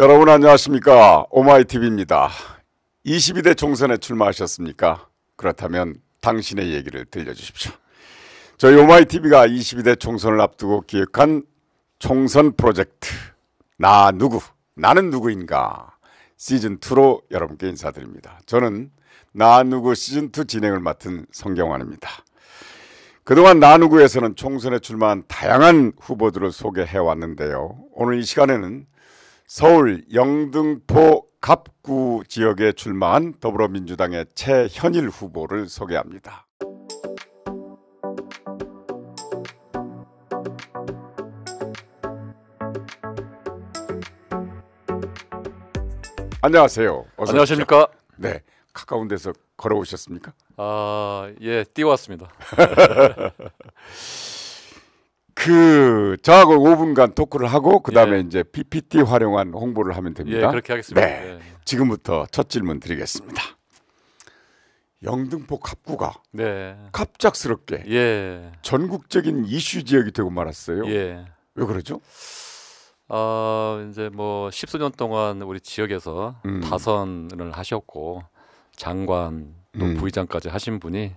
여러분 안녕하십니까 오마이티비입니다 22대 총선에 출마하셨습니까? 그렇다면 당신의 얘기를 들려주십시오. 저희 오마이티비가 22대 총선을 앞두고 기획한 총선 프로젝트 나 누구 나는 누구인가 시즌2로 여러분께 인사드립니다. 저는 나 누구 시즌2 진행을 맡은 성경환입니다. 그동안 나누구에서는 총선에 출마한 다양한 후보들을 소개해왔는데요. 오늘 이 시간에는 서울 영등포 갑구 지역에 출마한 더불어민주당의 최현일 후보를 소개합니다. 안녕하세요. 안녕하십니까? 오십시오. 네. 가까운 데서 걸어오셨습니까? 아, 예, 뛰어왔습니다. 그 저하고 5분간 토크를 하고 그다음에 예. 이제 PPT 활용한 홍보를 하면 됩니다. 예, 그렇게 하겠습니다. 네. 예. 지금부터 첫 질문 드리겠습니다. 영등포 갑구가 네. 갑작스럽게 예. 전국적인 이슈 지역이 되고 말았어요. 예. 왜 그러죠? 어, 이제 뭐 십수년 동안 우리 지역에서 음. 다선을 하셨고 장관 또 음. 부의장까지 하신 분이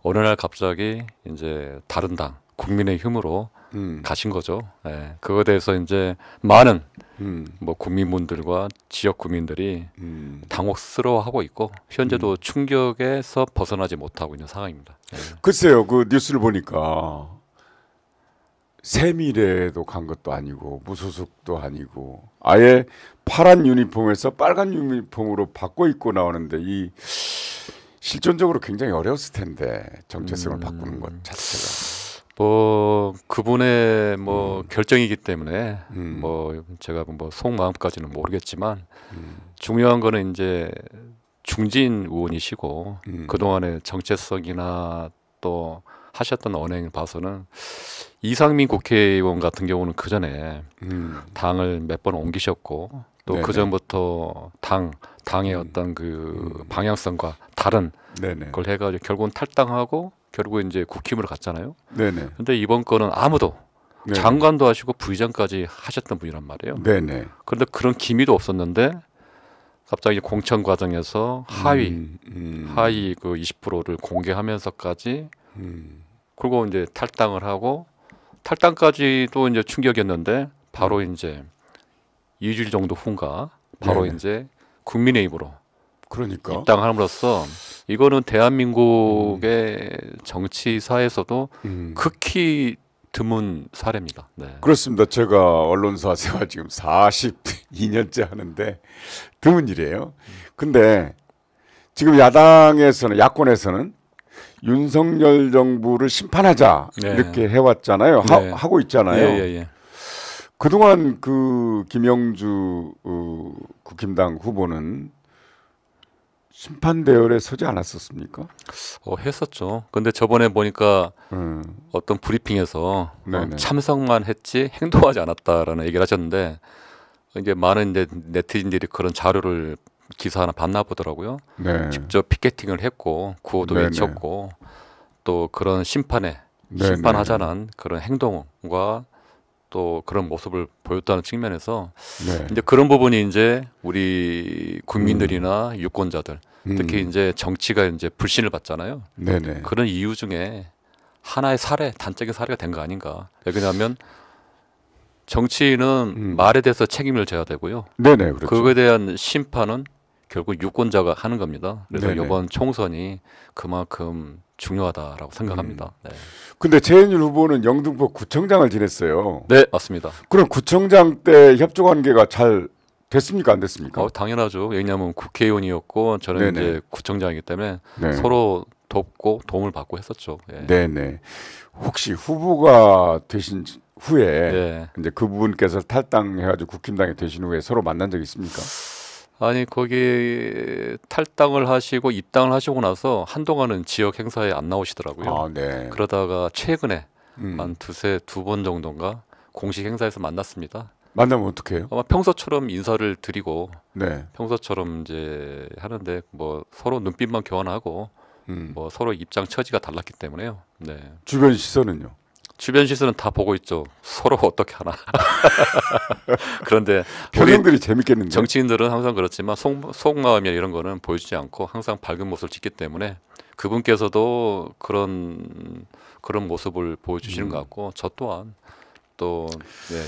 어느 날 갑자기 이제 다른 당 국민의 힘으로 음. 가신 거죠. 예. 그거에 대해서 이제 많은 음. 뭐 국민분들과 지역 국민들이 음. 당혹스러워하고 있고 현재도 음. 충격에서 벗어나지 못하고 있는 상황입니다. 예. 글쎄요, 그 뉴스를 보니까 세미래도 간 것도 아니고 무소속도 아니고 아예 파란 유니폼에서 빨간 유니폼으로 바꿔 입고 나오는데 이 실존적으로 굉장히 어려웠을 텐데 정체성을 음. 바꾸는 것 자체가. 뭐 그분의 뭐 음. 결정이기 때문에 음. 뭐 제가 뭐 속마음까지는 모르겠지만 음. 중요한 거는 이제 중진 의원이시고 음. 그동안의 정체성이나 또 하셨던 언행 봐서는 이상민 국회의원 같은 경우는 그 전에 음. 당을 몇 번 옮기셨고 또그 전부터 당 당의 음. 어떤 그 방향성과 다른 네네. 걸 해가지고 결국은 탈당하고 결국에 이제 국힘으로 갔잖아요. 네네. 근데 이번 거는 아무도 네네. 장관도 하시고 부의장까지 하셨던 분이란 말이에요. 네네. 그런데 그런 기미도 없었는데 갑자기 공천 과정에서 하위 음, 음. 하위 그 20%를 공개하면서까지 음. 그리고 이제 탈당을 하고 탈당까지도 이제 충격이었는데 바로 음. 이제 2주일 정도 후인가 바로 네네. 이제 국민의힘으로 그러니까. 입당함으로써 이거는 대한민국의 음. 정치사에서도 음. 극히 드문 사례입니다. 네. 그렇습니다. 제가 언론사 생활 지금 42년째 하는데 드문 일이에요. 근데 지금 야당에서는 야권에서는 윤석열 정부를 심판하자 네. 이렇게 해왔잖아요. 네. 하, 고 있잖아요. 예, 예, 예, 그동안 그 김영주 어, 국힘당 후보는 심판 대열에 서지 않았었습니까? 어, 했었죠. 근데 저번에 보니까 음. 어떤 브리핑에서 네 참석만 했지 행동하지 않았다라는 얘기를 하셨는데 이제 많은 이제 네티즌들이 그런 자료를 기사 하나 봤나 보더라고요. 네. 직접 피켓팅을 했고 구호도 네네. 외쳤고 또 그런 심판에 심판하자는 그런 행동과 또 그런 모습을 보였다는 측면에서 네. 이제 그런 부분이 이제 우리 국민들이나 음. 유권자들 특히 음. 이제 정치가 이제 불신을 받잖아요. 네네. 그런 이유 중에 하나의 사례, 단적인 사례가 된 거 아닌가. 왜냐하면 정치인은 음. 말에 대해서 책임을 져야 되고요. 네네, 그렇죠. 그거에 대한 심판은 결국 유권자가 하는 겁니다. 그래서 네네. 이번 총선이 그만큼 중요하다라고 생각합니다. 음. 네. 근데 최현일 후보는 영등포 구청장을 지냈어요. 네, 맞습니다. 그럼 구청장 때 협조 관계가 잘 됐습니까? 안 됐습니까? 어, 당연하죠. 왜냐하면 국회의원이었고 저는 네네. 이제 구청장이기 때문에 네. 서로 돕고 도움을 받고 했었죠. 예. 네네. 혹시 후보가 되신 후에 네. 이제 그분께서 탈당해가지고 국힘당이 되신 후에 서로 만난 적 있습니까? 아니 거기 탈당을 하시고 입당을 하시고 나서 한동안은 지역 행사에 안 나오시더라고요. 아, 네. 그러다가 최근에 음. 한 두세 두 번 정도인가 공식 행사에서 만났습니다. 만나면 어떡해요? 아마 평소처럼 인사를 드리고 네. 평소처럼 이제 하는데 뭐 서로 눈빛만 교환하고 음. 뭐 서로 입장 처지가 달랐기 때문에요. 네. 주변 시선은요? 주변 시설은 다 보고 있죠. 서로 어떻게 하나. 그런데 평행들이 재밌겠는데. 정치인들은 항상 그렇지만 속, 속마음이나 이런 거는 보여주지 않고 항상 밝은 모습을 짓기 때문에 그분께서도 그런 그런 모습을 보여주시는 음. 것 같고 저 또한 또 예, 예.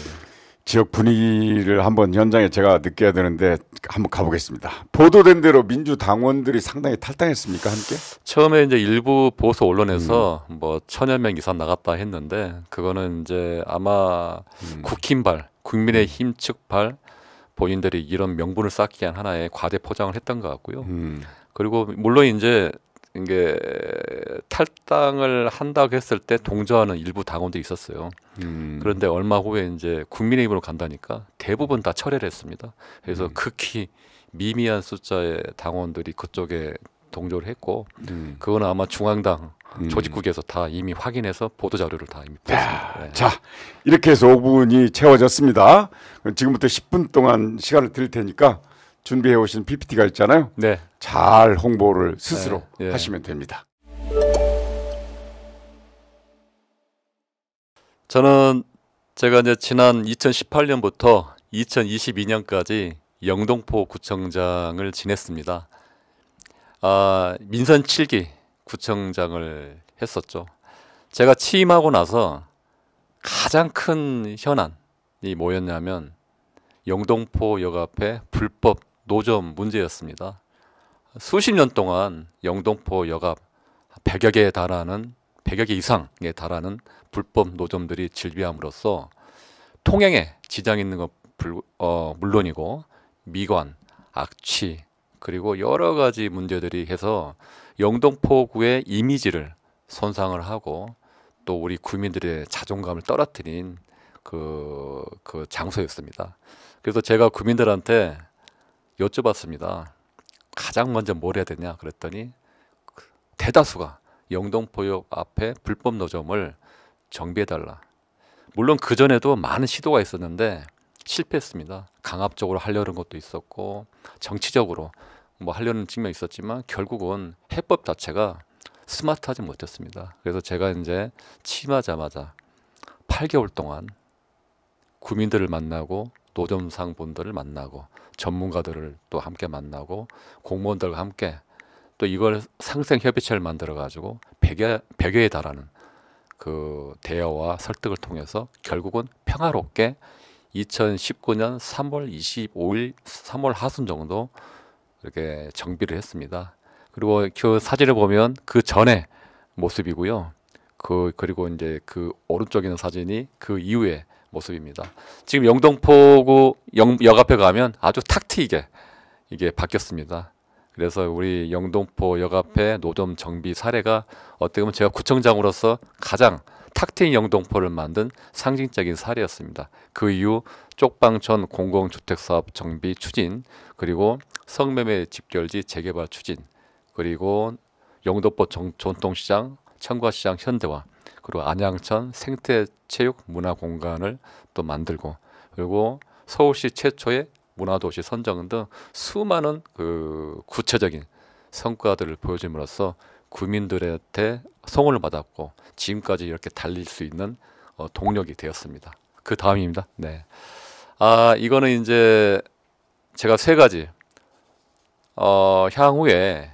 지역 분위기를 한번 현장에 제가 느껴야 되는데 한번 가보겠습니다. 보도된 대로 민주 당원들이 상당히 탈당했습니까 함께? 처음에 이제 일부 보수 언론에서 음. 뭐 천여 명 이상 나갔다 했는데 그거는 이제 아마 음. 국힘발, 국민의힘 음. 측발 본인들이 이런 명분을 쌓기 위한 하나의 과대 포장을 했던 것 같고요. 음. 그리고 물론 이제 이게 탈당을 한다고 했을 때 동조하는 일부 당원도 있었어요. 음. 그런데 얼마 후에 이제 국민의힘으로 간다니까 대부분 다 철회를 했습니다. 그래서 음. 극히 미미한 숫자의 당원들이 그쪽에 동조를 했고 음. 그거는 아마 중앙당 음. 조직국에서 다 이미 확인해서 보도 자료를 다 이미 보습니다 네. 자 이렇게 해서 5분이 채워졌습니다. 지금부터 10분 동안 시간을 드릴 테니까 준비해 오신 PPT가 있잖아요. 네. 잘 홍보를 스스로 네. 예. 하시면 됩니다. 저는 제가 이제 지난 2018년부터 2022년까지 영동포 구청장을 지냈습니다. 아, 민선 7기 구청장을 했었죠. 제가 취임하고 나서 가장 큰 현안이 뭐였냐면 영동포역 앞에 불법 노점 문제였습니다. 수십 년 동안 영동포 여갑 100여 개에 달하는 100여 개 이상에 달하는 불법 노점들이 질비함으로써 통행에 지장 이 있는 것 불, 어, 물론이고 미관, 악취 그리고 여러 가지 문제들이 해서 영동포구의 이미지를 손상을 하고 또 우리 국민들의 자존감을 떨어뜨린 그, 그 장소였습니다. 그래서 제가 국민들한테 여쭤봤습니다. 가장 먼저 뭘 해야 되냐 그랬더니 그 대다수가 영동포역 앞에 불법 노점을 정비해달라. 물론 그 전에도 많은 시도가 있었는데 실패했습니다. 강압적으로 하려는 것도 있었고 정치적으로 뭐 하려는 측면이 있었지만 결국은 해법 자체가 스마트하지 못했습니다. 그래서 제가 이제 취임하자마자 8개월 동안 구민들을 만나고 노점상 분들을 만나고 전문가들을 또 함께 만나고 공무원들과 함께 또 이걸 상생 협의체를 만들어 가지고 100여, 100여에 달하는 그대여와 설득을 통해서 결국은 평화롭게 2019년 3월 25일 3월 하순 정도 이렇게 정비를 했습니다. 그리고 그 사진을 보면 그 전에 모습이고요. 그 그리고 이제 그 오른쪽에 있는 사진이 그 이후에 모습입니다. 지금 영동포구 영, 역 앞에 가면 아주 탁 트이게 이게 바뀌었습니다. 그래서 우리 영동포 역 앞에 노점 정비 사례가 어떻게 보면 제가 구청장으로서 가장 탁 트인 영동포를 만든 상징적인 사례였습니다. 그 이후 쪽방촌 공공주택사업 정비 추진 그리고 성매매 집결지 재개발 추진 그리고 영동포 전통시장 청과시장 현대화 그리고 안양천 생태체육문화공간을 또 만들고 그리고 서울시 최초의 문화도시 선정 등 수많은 그 구체적인 성과들을 보여줌으로써 국민들한테 성원을 받았고 지금까지 이렇게 달릴 수 있는 어, 동력이 되었습니다. 그 다음입니다. 네. 아 이거는 이제 제가 세 가지 어, 향후에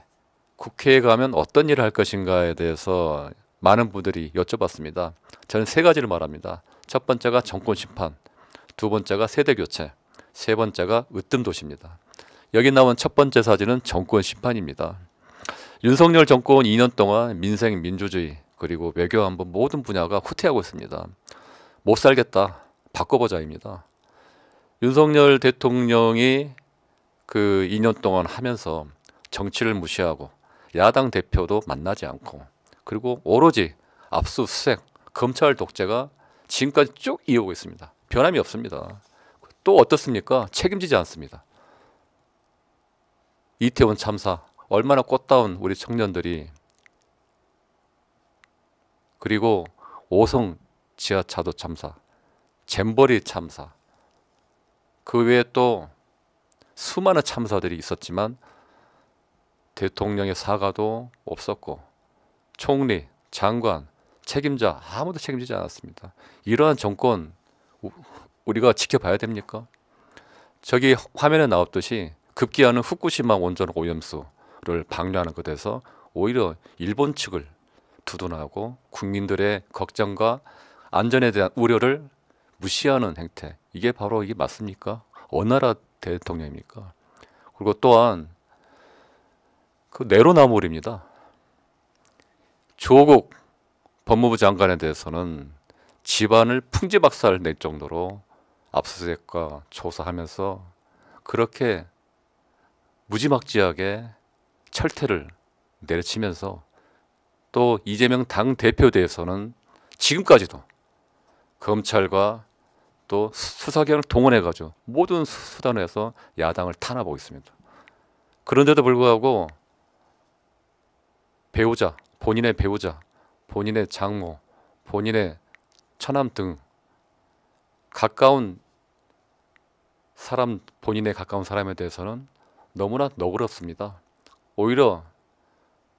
국회에 가면 어떤 일을 할 것인가에 대해서 많은 분들이 여쭤봤습니다. 저는 세 가지를 말합니다. 첫 번째가 정권 심판, 두 번째가 세대 교체, 세 번째가 으뜸도시입니다. 여기 나온 첫 번째 사진은 정권 심판입니다. 윤석열 정권 2년 동안 민생, 민주주의, 그리고 외교 안보 모든 분야가 후퇴하고 있습니다. 못 살겠다. 바꿔보자입니다. 윤석열 대통령이 그 2년 동안 하면서 정치를 무시하고 야당 대표도 만나지 않고 그리고 오로지 압수수색, 검찰 독재가 지금까지 쭉 이어오고 있습니다. 변함이 없습니다. 또 어떻습니까? 책임지지 않습니다. 이태원 참사 얼마나 꽃다운 우리 청년들이 그리고 오성 지하차도 참사, 잼버리 참사 그 외에 또 수많은 참사들이 있었지만 대통령의 사과도 없었고 총리, 장관, 책임자 아무도 책임지지 않았습니다. 이러한 정권 우리가 지켜봐야 됩니까? 저기 화면에 나왔듯이 급기야는 후쿠시마 원전 오염수를 방류하는 것에서 오히려 일본 측을 두둔하고 국민들의 걱정과 안전에 대한 우려를 무시하는 행태 이게 바로 이게 맞습니까? 어 나라 대통령입니까? 그리고 또한 그 내로남불입니다. 조국 법무부 장관에 대해서는 집안을 풍지박살 낼 정도로 압수수색과 조사하면서 그렇게 무지막지하게 철퇴를 내려치면서 또 이재명 당 대표에 대해서는 지금까지도 검찰과 또 수사기관을 동원해가지고 모든 수단에서 야당을 탄압하고 있습니다. 그런데도 불구하고 배우자 본인의 배우자, 본인의 장모, 본인의 처남 등 가까운 사람, 본인의 가까운 사람에 대해서는 너무나 너그럽습니다. 오히려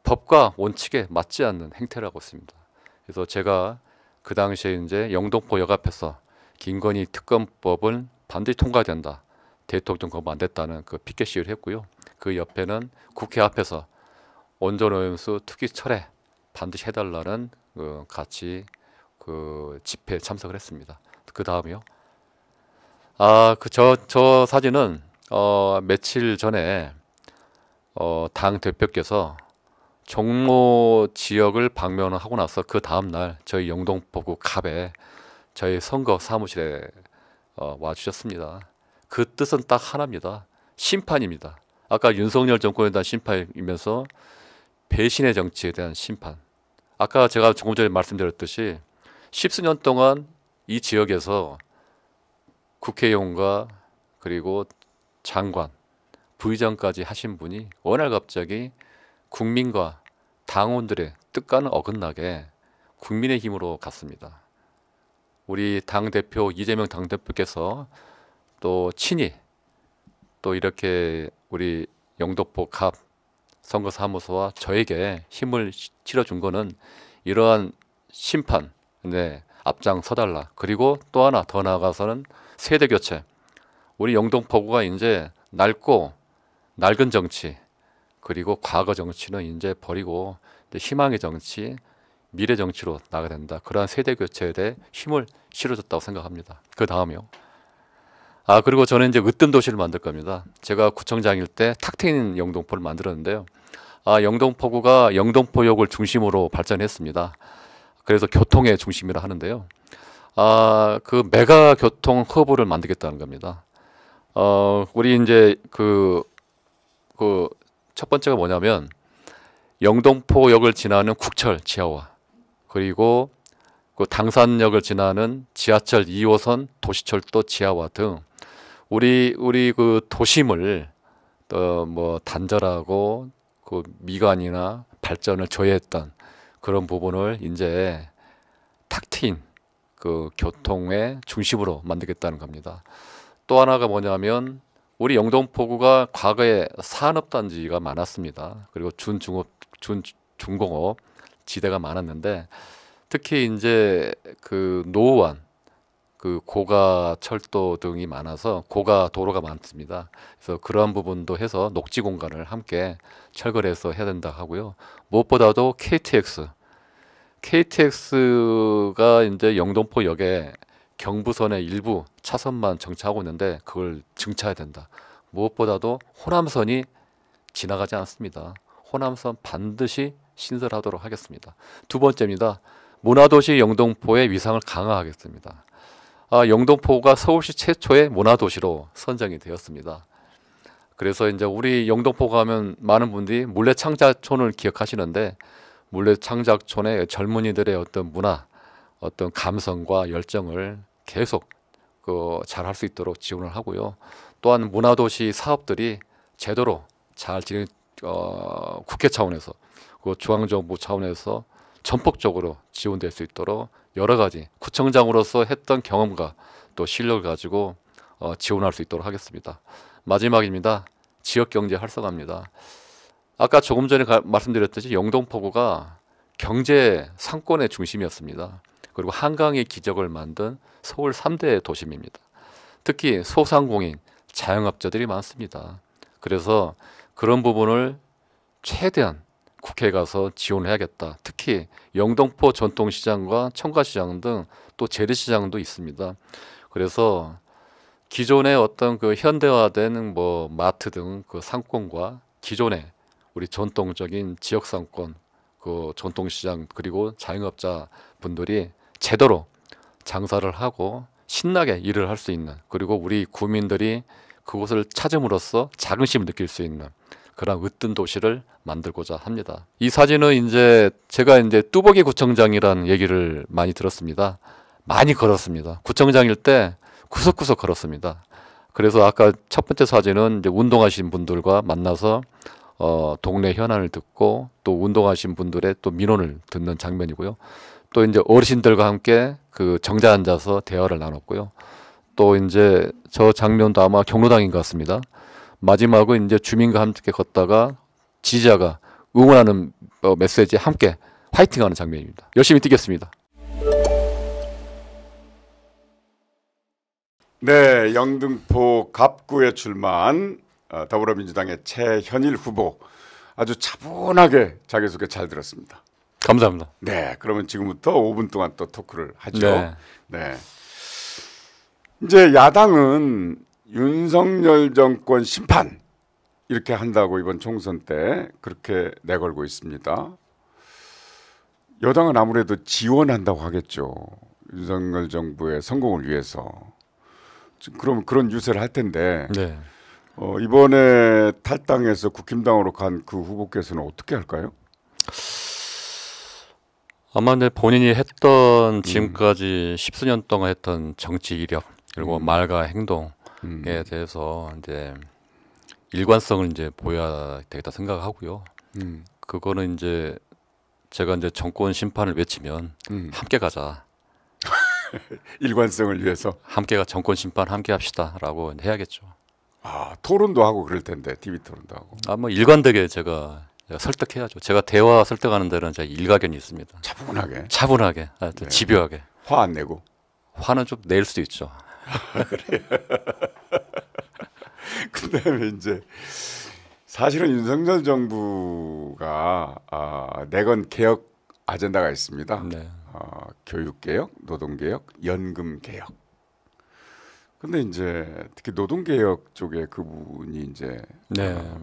법과 원칙에 맞지 않는 행태라고 했습니다. 그래서 제가 그 당시에 이제 영동포 역 앞에서 김건희 특검법은 반드시 통과된다. 대통령 거부 안 됐다는 그 피켓 시위를 했고요. 그 옆에는 국회 앞에서 원전 오염수 투기 철회 반드시 해달라는 그 같이 그 집회에 참석을 했습니다. 그 다음이요. 아, 그, 저, 저 사진은, 어, 며칠 전에, 어, 당 대표께서 종로 지역을 방문하고 나서 그 다음날 저희 영동포구 갑에 저희 선거 사무실에 어, 와주셨습니다. 그 뜻은 딱 하나입니다. 심판입니다. 아까 윤석열 정권에 대한 심판이면서 배신의 정치에 대한 심판. 아까 제가 조금 전에 말씀드렸듯이 십수년 동안 이 지역에서 국회의원과 그리고 장관, 부의장까지 하신 분이 워낙 갑자기 국민과 당원들의 뜻과는 어긋나게 국민의 힘으로 갔습니다. 우리 당 대표 이재명 당 대표께서 또 친히 또 이렇게 우리 영도포 갑 선거사무소와 저에게 힘을 실어준 거는 이러한 심판, 네, 앞장 서달라. 그리고 또 하나 더 나아가서는 세대 교체. 우리 영동포구가 이제 낡고 낡은 정치, 그리고 과거 정치는 이제 버리고 희망의 정치, 미래 정치로 나가야 된다. 그러한 세대 교체에 대해 힘을 실어줬다고 생각합니다. 그 다음이요. 아 그리고 저는 이제 으뜸 도시를 만들 겁니다. 제가 구청장일 때 탁 트인 영동포를 만들었는데요. 아 영동포구가 영동포역을 중심으로 발전했습니다. 그래서 교통의 중심이라 하는데요. 아 그 메가 교통 허브를 만들겠다는 겁니다. 어 우리 이제 그 그 첫 번째가 뭐냐면 영동포역을 지나는 국철 지하화 그리고 그 당산역을 지나는 지하철 2호선 도시철도 지하화 등 우리 우리 그 도심을 또 뭐 단절하고 그 미관이나 발전을 저해했던 그런 부분을 이제 탁 트인 그 교통의 중심으로 만들겠다는 겁니다. 또 하나가 뭐냐면 우리 영동포구가 과거에 산업단지가 많았습니다. 그리고 준중업 준 중공업 지대가 많았는데 특히 이제 그 노후한 그 고가 철도 등이 많아서 고가 도로가 많습니다. 그래서 그러한 부분도 해서 녹지 공간을 함께 철거해서 해야 된다 하고요. 무엇보다도 KTX, KTX가 이제 영동포역에 경부선의 일부 차선만 정차하고 있는데 그걸 증차해야 된다. 무엇보다도 호남선이 지나가지 않습니다. 호남선 반드시 신설하도록 하겠습니다. 두 번째입니다. 문화도시 영동포의 위상을 강화하겠습니다. 아, 영동포가 서울시 최초의 문화도시로 선정이 되었습니다. 그래서 이제 우리 영등포 가면 많은 분들이 물레창작촌을 기억하시는데 물레창작촌의 젊은이들의 어떤 문화, 어떤 감성과 열정을 계속 그잘할 수 있도록 지원을 하고요. 또한 문화도시 사업들이 제대로 잘 진행, 어, 국회 차원에서 그 중앙정부 차원에서 전폭적으로 지원될 수 있도록 여러 가지 구청장으로서 했던 경험과 또 실력을 가지고 어, 지원할 수 있도록 하겠습니다. 마지막입니다. 지역 경제 활성화입니다. 아까 조금 전에 가, 말씀드렸듯이 영동포구가 경제 상권의 중심이었습니다. 그리고 한강의 기적을 만든 서울 3대 도심입니다. 특히 소상공인, 자영업자들이 많습니다. 그래서 그런 부분을 최대한 국회에 가서 지원을 해야겠다. 특히 영동포 전통시장과 청가시장 등 또 재래시장도 있습니다. 그래서 기존의 어떤 그 현대화된 뭐 마트 등 그 상권과 기존의 우리 전통적인 지역 상권, 그 전통시장 그리고 자영업자 분들이 제대로 장사를 하고 신나게 일을 할 수 있는 그리고 우리 국민들이 그곳을 찾음으로써 자긍심을 느낄 수 있는 그런 으뜸 도시를 만들고자 합니다. 이 사진은 이제 제가 이제 뚜벅이 구청장이라는 얘기를 많이 들었습니다. 많이 걸었습니다. 구청장일 때 구석구석 걸었습니다. 그래서 아까 첫 번째 사진은 이제 운동하신 분들과 만나서 어, 동네 현안을 듣고 또 운동하신 분들의 또 민원을 듣는 장면이고요. 또 이제 어르신들과 함께 그 정자 앉아서 대화를 나눴고요. 또 이제 저 장면도 아마 경로당인 것 같습니다. 마지막은 이제 주민과 함께 걷다가 지지자가 응원하는 어, 메시지 함께 화이팅하는 장면입니다. 열심히 뛰겠습니다. 네, 영등포 갑구에 출마한 어, 더불어민주당의 최현일 후보 아주 차분하게 자기소개 잘 들었습니다. 감사합니다. 네, 그러면 지금부터 5분 동안 또 토크를 하죠. 네. 네. 이제 야당은 윤석열 정권 심판 이렇게 한다고 이번 총선 때 그렇게 내걸고 있습니다. 여당은 아무래도 지원한다고 하겠죠. 윤석열 정부의 성공을 위해서. 그럼 그런 유세를 할 텐데 네. 어, 이번에 탈당해서 국힘당으로 간 그 후보께서는 어떻게 할까요? 아마 내 본인이 했던 음. 지금까지 십수년 동안 했던 정치 이력 그리고 음. 말과 행동 음. 대해서 이제 일관성을 이제 보여야 되겠다 생각하고요. 음. 그거는 이제 제가 이제 정권 심판을 외치면 음. 함께 가자. 일관성을 위해서 함께가 정권 심판 함께 합시다라고 해야겠죠. 아 토론도 하고 그럴 텐데 TV 토론도 하고. 아뭐 일관되게 제가 설득해야죠. 제가 대화 설득하는 데는 제가 일가견이 있습니다. 차분하게. 차분하게. 아, 네. 집요하게. 화 안 내고. 화는 좀 낼 수도 있죠. 아, 그래요. 그다음에 이제 사실은 윤석열 정부가 아, 내건 개혁 아젠다가 있습니다. 네. 어, 교육 개혁, 노동 개혁, 연금 개혁. 근데 이제 특히 노동 개혁 쪽에 그분이 이제 네. 아,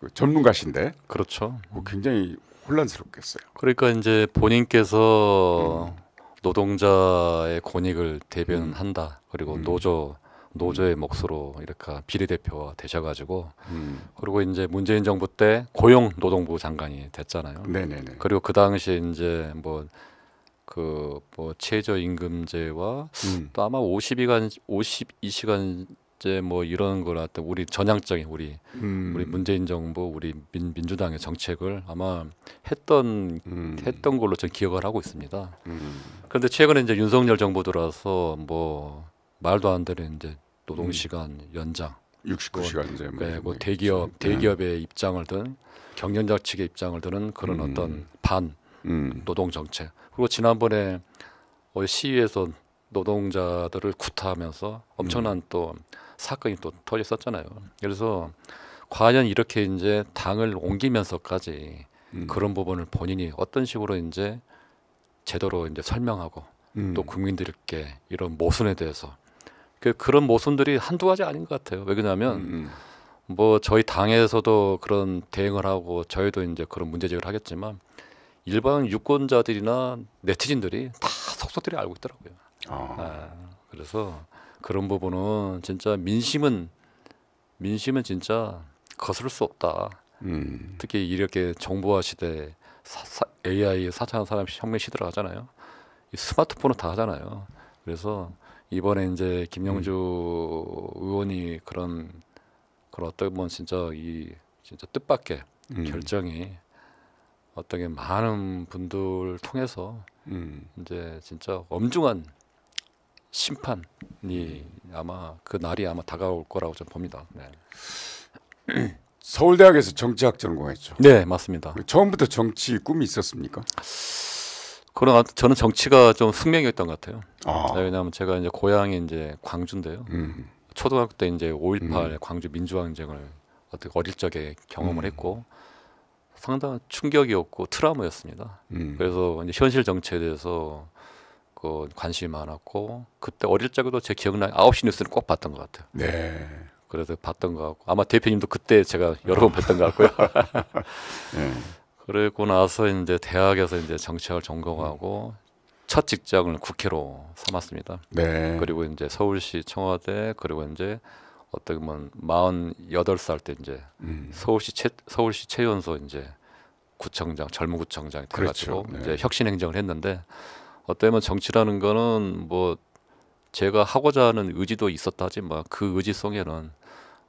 그 전문가신데 그렇죠. 뭐 굉장히 혼란스럽겠어요. 그러니까 이제 본인께서 음. 노동자의 권익을 대변한다. 음. 그리고 음. 노조 노조의 음. 몫으로 이렇게 비례대표가 되셔가지고 음. 그리고 이제 문재인 정부 때 고용 노동부 장관이 됐잖아요. 네네네. 그리고 그 당시에 이제 뭐 그뭐 그 뭐 최저임금제와 음. 또 아마 52간 52시간 독제뭐 이런 걸 갖다 우리 전향적인 우리 음. 우리 문재인 정부 우리 민, 민주당의 정책을 아마 했던 음. 했던 걸로 전 기억을 하고 있습니다. 음. 그런데 최근에 이제 윤석열 정부 들어서 뭐 말도 안 되는 이제 노동 음. 뭐 시간 연장 69시간 제 뭐, 네, 뭐 대기업 대기업의 입장을 든 경영자 측의 입장을 드는 그런 음. 어떤 반 음. 노동 정책 그리고 지난번에 시위에서 노동자들을 구타하면서 엄청난 또 사건이 또 터졌었잖아요. 그래서 과연 이렇게 이제 당을 옮기면서까지 음. 그런 부분을 본인이 어떤 식으로 이제 제대로 이제 설명하고 음. 또 국민들께 이런 모순에 대해서 그 그런 모순들이 한두 가지 아닌 것 같아요. 왜 그러냐면 음. 음. 뭐 저희 당에서도 그런 대응을 하고 저희도 이제 그런 문제 제기를 하겠지만 일반 유권자들이나 네티즌들이 다 속속들이 알고 있더라고요. 아. 아 그래서 그런 부분은 진짜 민심은 민심은 진짜 거스를 수 없다. 음. 특히 이렇게 정보화 시대 사, 사, AI 사차한 산업 혁명 시대를 하잖아요. 스마트폰은 다 하잖아요. 그래서 이번에 이제 김영주 음. 의원이 그런 그런 어떤뭐 진짜 이 진짜 뜻밖의 음. 결정이 어떻게 많은 분들 통해서 음. 이제 진짜 엄중한 심판이 아마 그 날이 아마 다가올 거라고 저는 봅니다. 네. 서울대학에서 정치학 전공했죠. 네, 맞습니다. 처음부터 정치 꿈이 있었습니까? 그러나 저는 정치가 좀 숙명이었던 것 같아요. 아. 네, 왜냐하면 제가 이제 고향이 이제 광주인데요. 음. 초등학교 때 이제 5.18 음. 광주 민주항쟁을 어떻게 어릴 적에 경험을 음. 했고 상당한 충격이었고 트라우마였습니다. 음. 그래서 이제 현실 정치에 대해서 그 관심이 많았고 그때 어릴 적에도 제 기억나 아홉 시 뉴스는 꼭 봤던 것 같아요. 네. 그래서 봤던 것 같고 아마 대표님도 그때 제가 여러 번봤던것 같고요. 네. 그리고 나서 이제 대학에서 이제 정치학을 전공하고 첫 직장을 국회로 삼았습니다. 네. 그리고 이제 서울시 청와대 그리고 이제 어떻게 보면 48살 때 이제 음. 서울시 채, 서울시 최연소 이제 구청장 젊은 구청장이 돼가지고 그렇죠. 네. 이제 혁신 행정을 했는데 어떻게보면 정치라는 거는 뭐 제가 하고자 하는 의지도 있었다 지만그 의지 속에는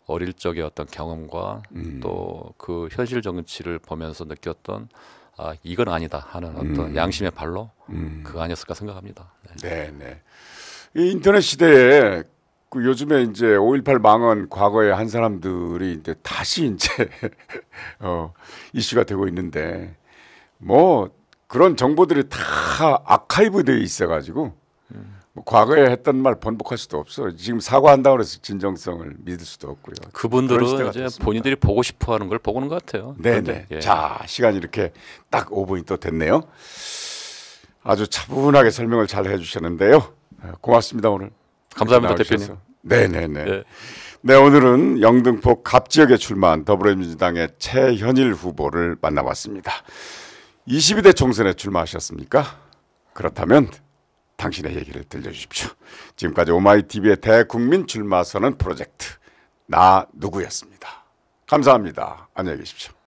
어릴 적의 어떤 경험과 음. 또그 현실 정치를 보면서 느꼈던 아 이건 아니다 하는 어떤 음. 양심의 발로 음. 그 아니었을까 생각합니다. 네, 네. 이 인터넷 시대에 그 요즘에 이제 5.18 망언 과거에 한 사람들이 이제 다시 이제 어 이슈가 되고 있는데 뭐 그런 정보들이 다 아카이브되어 있어가지고 음. 뭐 과거에 했던 말 번복할 수도 없어. 지금 사과한다고 해서 진정성을 믿을 수도 없고요. 그분들은 이제 본인들이 보고 싶어 하는 걸 보고는 것 같아요. 네네. 네. 예. 자, 시간이 이렇게 딱 5분이 또 됐네요. 아주 차분하게 설명을 잘 해주셨는데요. 네, 고맙습니다, 오늘. 감사합니다, 대표님. 네네네. 네, 예. 네, 오늘은 영등포 갑지역에 출마한 더불어민주당의 최현일 후보를 만나봤습니다. 22대 총선에 출마하셨습니까? 그렇다면 당신의 얘기를 들려주십시오. 지금까지 오마이TV의 대국민 출마 선언 프로젝트 나 누구였습니다. 감사합니다. 안녕히 계십시오.